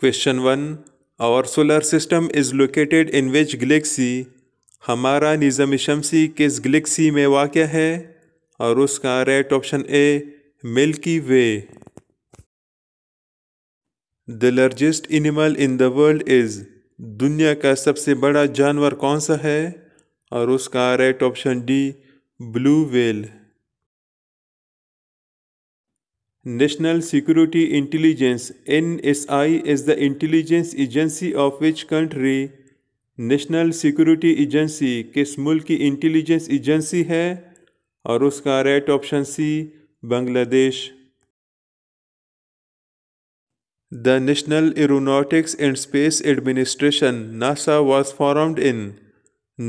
Question one और solar system is located in which galaxy हमारा निज़म शमसी किस गलेक्सी में वाक़ है और उसका right option A Milky Way the largest animal in the world is दुनिया का सबसे बड़ा जानवर कौन सा है और उसका right option D blue whale National Security Intelligence NSI is the intelligence agency of which country? National security agency किस मुल्क की इंटेलिजेंस एजेंसी है और उसका right option C Bangladesh the national aeronautics and space administration NASA was formed in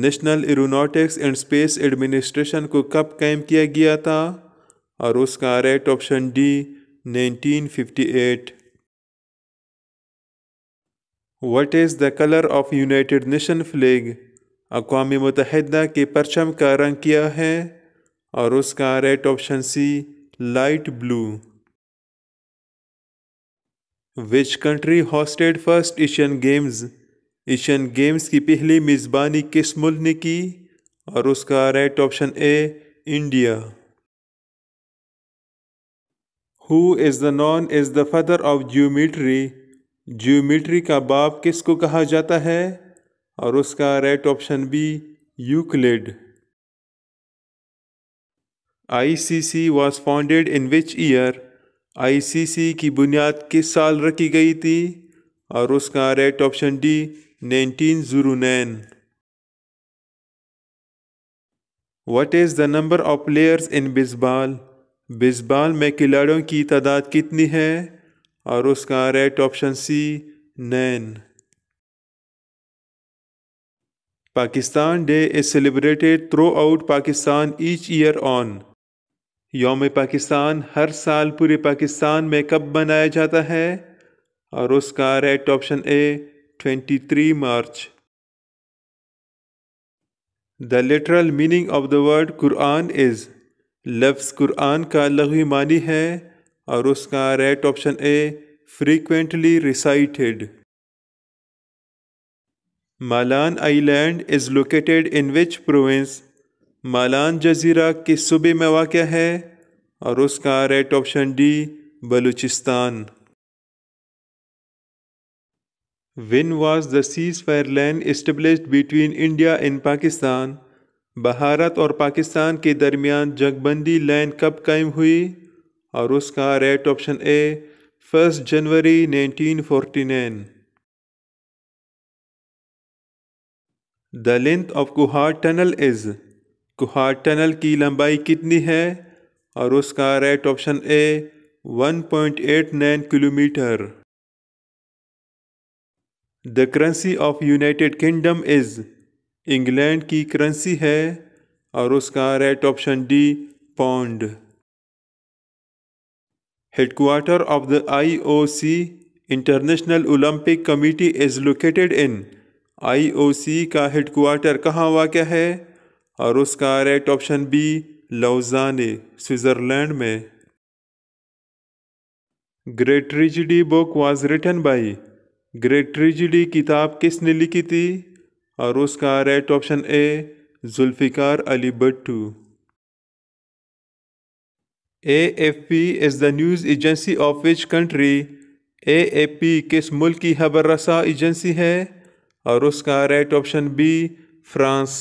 national aeronautics and space administration को कब कैम किया गया था और उसका right option D 1958 what is the colour of United Nation flag अकवा मुतहदा के परचम का रंग किया है और उसका right option C light blue which country hosted first Asian games Asian games की पहली मेज़बानी किस मुल्क ने की और उसका right option A India who is the known is the father of geometry geometry का बाप किसको कहा जाता है और उसका right option B Euclid ICC was founded in which year ICC की बुनियाद किस साल रखी गई थी और उसका right option D nineteen zero nine what is the number of players in baseball baseball में खिलाड़ियों की तादाद कितनी है और उसका right option C nine Pakistan day is celebrated throughout Pakistan each year on योम पाकिस्तान हर साल पूरे पाकिस्तान में कब मनाया जाता है और उसका right option A 23 March the literal meaning of the word Quran is लफ्ज़ कुरान का लघवी मानी है और उसका right option A frequently recited Malan island is located in which province Malan जजीरा किस सूबे में वाक़ है और उसका right option D Balochistan When was the ceasefire line established between India and Pakistan? Bharat और पाकिस्तान के दरमियान जंगबंदी लाइन कब कायम हुई और उसका right option A first January 1949 the length of Kohat tunnel is Kohat tunnel की लंबाई कितनी है और उसका right option A 1.89 kilometre the currency of United Kingdom is England की करेंसी है और उसका right option D pound headquarter of the IOC International Olympic Committee is located in IOC का हेडक्वार्टर कहाँ वाक़ है और उसका right option B Lausanne Switzerland में great ट्रिजिडी book was written by Great Tragedy किताब किसने लिखी थी और उसका right option A Zulfikar Ali Bhutto the news agency of which country A F P किस मुल्क की खबर रसा एजेंसी है और उसका राइट ऑप्शन बी फ्रांस